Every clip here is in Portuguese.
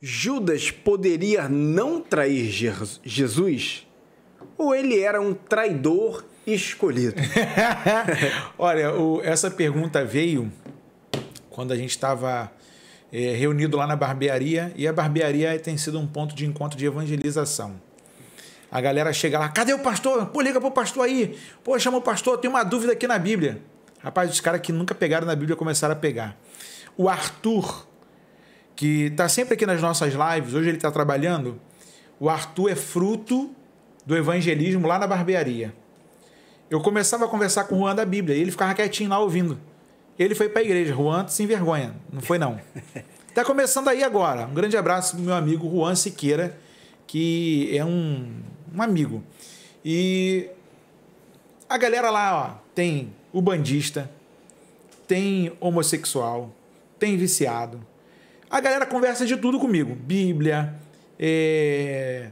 Judas poderia não trair Jesus? Ou ele era um traidor escolhido? Olha, o, essa pergunta veio quando a gente estava é, eh, reunido lá na barbearia, e a barbearia tem sido um ponto de encontro de evangelização. A galera chega lá, cadê o pastor? Pô, liga pro pastor aí. Pô, chama o pastor, tem uma dúvida aqui na Bíblia. Rapaz, os caras que nunca pegaram na Bíblia começaram a pegar. O Arthur, que está sempre aqui nas nossas lives, hoje ele está trabalhando. O Arthur é fruto do evangelismo lá na barbearia. Eu começava a conversar com o Juan da Bíblia e ele ficava quietinho lá ouvindo. Ele foi para a igreja. Juan sem vergonha Não foi, não. Está começando aí agora. Um grande abraço pro meu amigo Juan Siqueira, que é um, um amigo. E a galera lá, ó, tem o bandista, tem homossexual, tem viciado, a galera conversa de tudo comigo: Bíblia, é,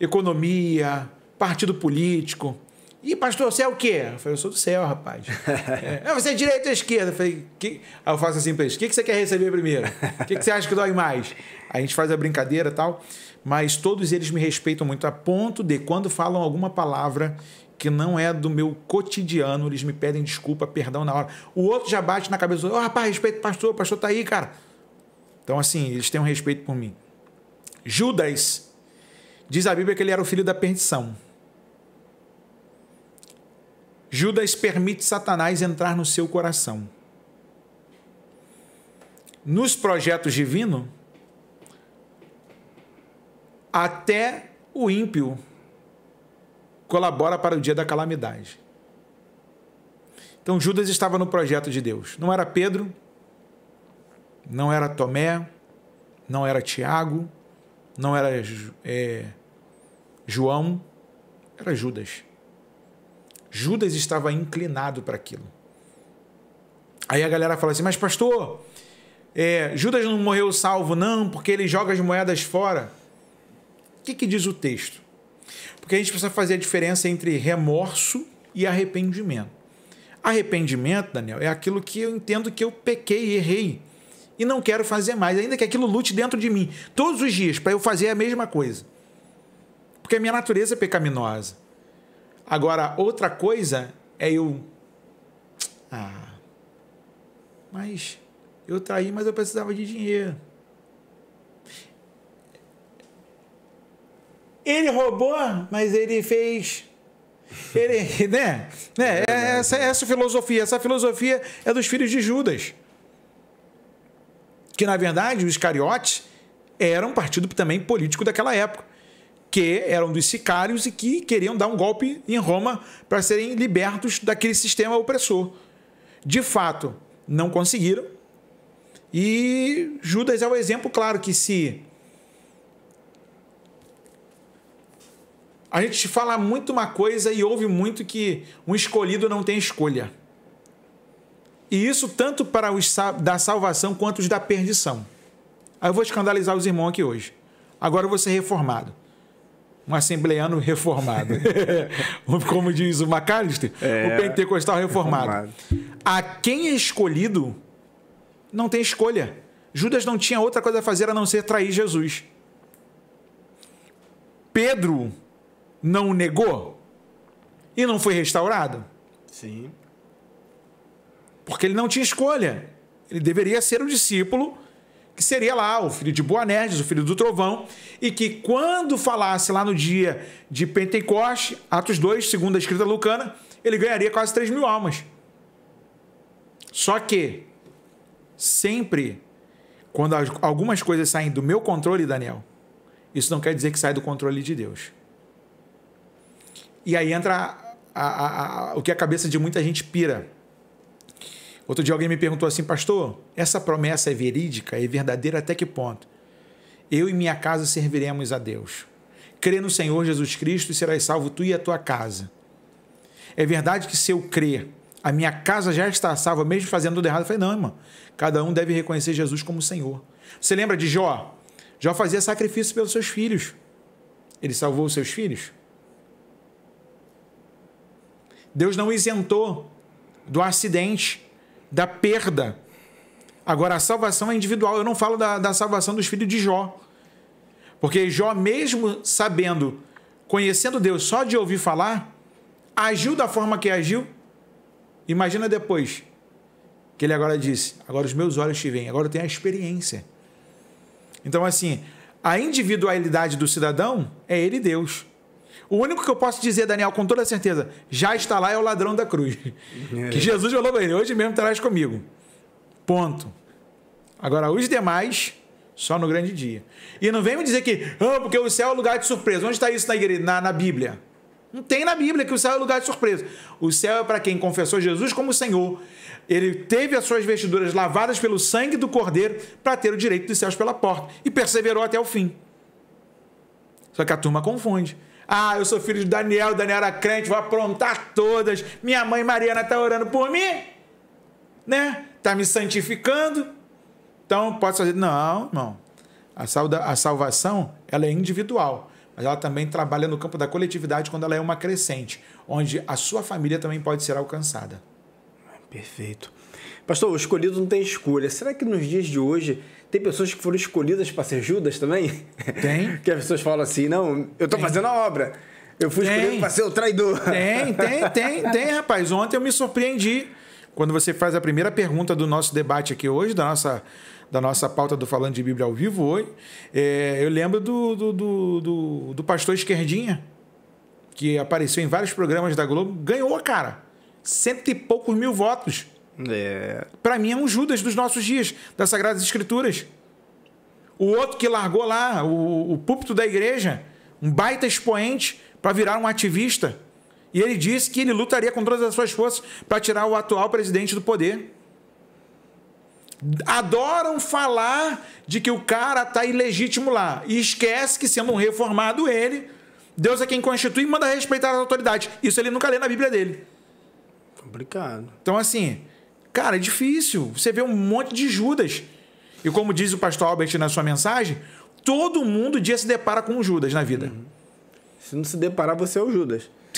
economia, partido político. E pastor, você é o quê? Eu falei, eu sou do céu, rapaz. É. é, você é direita ou esquerda? Eu falei, que... Aí eu faço assim pra eles: o que, que você quer receber primeiro? O que, que você acha que dói mais? Aí a gente faz a brincadeira e tal, mas todos eles me respeitam muito, a ponto de quando falam alguma palavra que não é do meu cotidiano, eles me pedem desculpa, perdão na hora. O outro já bate na cabeça: Ó, oh, rapaz, respeito o pastor, o pastor tá aí, cara. Então, assim, eles têm um respeito por mim. Judas, diz a Bíblia que ele era o filho da perdição. Judas permite Satanás entrar no seu coração. Nos projetos divinos, até o ímpio colabora para o dia da calamidade. Então Judas estava no projeto de Deus. Não era Pedro, não era Tomé, não era Tiago, não era é, João, era Judas. Judas estava inclinado para aquilo. Aí a galera fala assim: Mas, pastor, é, Judas não morreu salvo, não, porque ele joga as moedas fora. O que, que diz o texto? Porque a gente precisa fazer a diferença entre remorso e arrependimento. Arrependimento, Daniel, é aquilo que eu entendo que eu pequei, errei e não quero fazer mais, ainda que aquilo lute dentro de mim todos os dias para eu fazer a mesma coisa. Porque a minha natureza é pecaminosa. Agora, outra coisa é eu. Ah, mas eu traí, mas eu precisava de dinheiro. Ele roubou, mas ele fez. Ele, né? né? É, é essa, essa é filosofia. Essa filosofia é dos filhos de Judas que na verdade os cariotes eram um partido também político daquela época, que eram dos sicários e que queriam dar um golpe em Roma para serem libertos daquele sistema opressor. De fato, não conseguiram. E Judas é o exemplo claro que se a gente fala muito uma coisa e ouve muito que um escolhido não tem escolha. E isso tanto para os da salvação quanto os da perdição. Aí eu vou escandalizar os irmãos aqui hoje. Agora eu vou ser reformado. Um assembleiano reformado. Como diz o Macalister, é, o pentecostal reformado. reformado. A quem é escolhido, não tem escolha. Judas não tinha outra coisa a fazer a não ser trair Jesus. Pedro não o negou e não foi restaurado? Sim. Porque ele não tinha escolha. Ele deveria ser o discípulo que seria lá o filho de Boanerges, o filho do trovão, e que quando falasse lá no dia de Pentecoste, Atos 2, segundo a escrita lucana, ele ganharia quase 3 mil almas. Só que, sempre, quando algumas coisas saem do meu controle, Daniel, isso não quer dizer que sai do controle de Deus. E aí entra a, a, a, o que a cabeça de muita gente pira. Outro dia alguém me perguntou assim, pastor, essa promessa é verídica, é verdadeira até que ponto? Eu e minha casa serviremos a Deus. Crê no Senhor Jesus Cristo e serás salvo tu e a tua casa. É verdade que se eu crer, a minha casa já está salva, mesmo fazendo tudo errado. Eu falei, não, irmão, cada um deve reconhecer Jesus como Senhor. Você lembra de Jó? Jó fazia sacrifício pelos seus filhos. Ele salvou os seus filhos? Deus não isentou do acidente da perda. Agora, a salvação é individual. Eu não falo da, da salvação dos filhos de Jó. Porque Jó, mesmo sabendo, conhecendo Deus só de ouvir falar, agiu da forma que agiu. Imagina depois que ele agora disse: Agora os meus olhos te veem, agora eu tenho a experiência. Então, assim, a individualidade do cidadão é ele Deus. O único que eu posso dizer, Daniel, com toda certeza, já está lá é o ladrão da cruz. É. Que Jesus falou para ele: hoje mesmo terás comigo. Ponto. Agora, os demais, só no grande dia. E não vem me dizer que, ah, porque o céu é lugar de surpresa. Onde está isso na, igreja, na, na Bíblia? Não tem na Bíblia que o céu é lugar de surpresa. O céu é para quem confessou Jesus como Senhor. Ele teve as suas vestiduras lavadas pelo sangue do Cordeiro para ter o direito dos céus pela porta e perseverou até o fim. Só que a turma confunde. Ah, eu sou filho de Daniel, Daniel era crente, vou aprontar todas. Minha mãe Mariana está orando por mim, né? Está me santificando. Então, posso fazer. Não, não. A, salda, a salvação ela é individual, mas ela também trabalha no campo da coletividade quando ela é uma crescente, onde a sua família também pode ser alcançada. Perfeito. Pastor, o escolhido não tem escolha. Será que nos dias de hoje tem pessoas que foram escolhidas para ser Judas também? Tem. que as pessoas falam assim: não, eu estou fazendo a obra. Eu fui tem. escolhido para ser o traidor. Tem, tem, tem, tem, rapaz. Ontem eu me surpreendi quando você faz a primeira pergunta do nosso debate aqui hoje, da nossa, da nossa pauta do Falando de Bíblia ao Vivo hoje. É, eu lembro do, do, do, do, do pastor Esquerdinha, que apareceu em vários programas da Globo, ganhou a cara cento e poucos mil votos. É. Para mim é um Judas dos nossos dias, das Sagradas Escrituras. O outro que largou lá o, o púlpito da igreja, um baita expoente, para virar um ativista. E ele disse que ele lutaria com todas as suas forças para tirar o atual presidente do poder. Adoram falar de que o cara está ilegítimo lá e esquece que, sendo um reformado ele, Deus é quem constitui e manda respeitar as autoridades. Isso ele nunca lê na Bíblia dele. Complicado. Então, assim, cara, é difícil. Você vê um monte de Judas. E como diz o pastor Albert na sua mensagem, todo mundo dia se depara com um Judas na vida. Uhum. Se não se deparar, você é o Judas.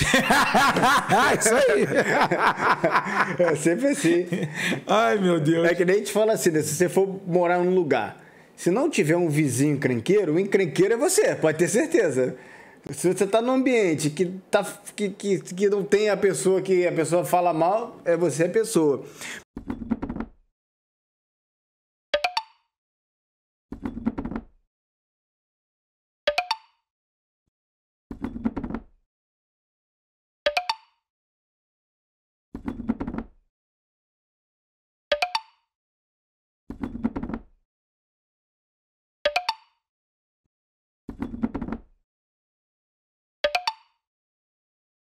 Isso aí. é sempre assim. Ai, meu Deus. É que nem a gente fala assim, né? se você for morar num lugar, se não tiver um vizinho encrenqueiro, o encrenqueiro é você, pode ter certeza. Se você tá num ambiente que, tá, que, que, que não tem a pessoa que a pessoa fala mal, é você a pessoa. thank